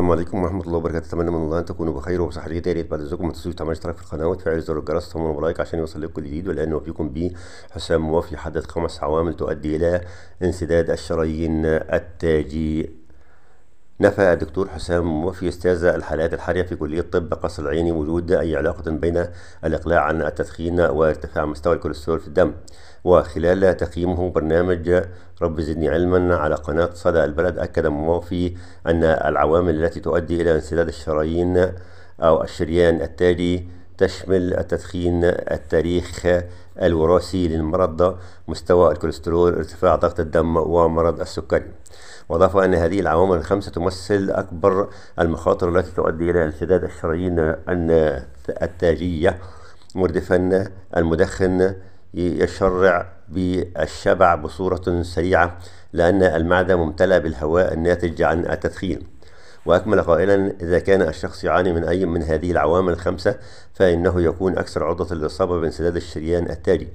السلام عليكم ورحمه الله وبركاته اتمنى من الله ان تكونوا بخير وبصحه جيده يا ريت بعد اذنكم ما تنسوش تعملوا اشتراك في القناه وتفعيل زر الجرس وتعملوا لايك عشان يوصل لكم كل جديد والان اوفيكم بي حسام موافي حدد خمس عوامل تؤدي الى انسداد الشرايين التاجي نفى الدكتور حسام موفي أستاذ الحالات الحرجة في كلية طب قصر العيني وجود أي علاقة بين الإقلاع عن التدخين وارتفاع مستوى الكوليسترول في الدم وخلال تقييمه برنامج رب زدني علما على قناة صدى البلد أكد موفي أن العوامل التي تؤدي إلى انسداد الشرايين أو الشريان التالي تشمل التدخين التاريخ الوراثي للمرض مستوى الكوليسترول ارتفاع ضغط الدم ومرض السكري وأضاف أن هذه العوامل الخمسة تمثل أكبر المخاطر التي تؤدي إلى انسداد الشرايين التاجية مردفا المدخن يشرع بالشبع بصورة سريعة لأن المعدة ممتلئة بالهواء الناتج عن التدخين وأكمل قائلا إذا كان الشخص يعاني من أي من هذه العوامل الخمسة فإنه يكون أكثر عرضة للإصابة بانسداد الشريان التالي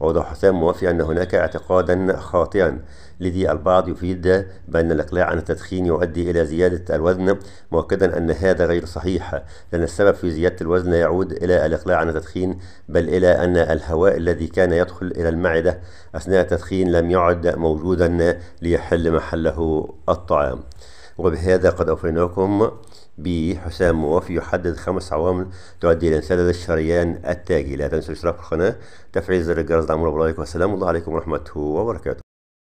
ووضع حسام موافي أن هناك اعتقادا خاطئا لذي البعض يفيد بأن الإقلاع عن التدخين يؤدي إلى زيادة الوزن مؤكدا أن هذا غير صحيح لأن السبب في زيادة الوزن يعود إلى الإقلاع عن التدخين بل إلى أن الهواء الذي كان يدخل إلى المعدة أثناء التدخين لم يعد موجودا ليحل محله الطعام وبهذا قد أوفيناكم بحسام موافي يحدد خمس عوامل تؤدي إلى انسداد الشريان التاجي لا تنسوا الاشتراك في القناة تفعيل زر الجرس دعمونا بلايك والسلام الله عليكم ورحمته وبركاته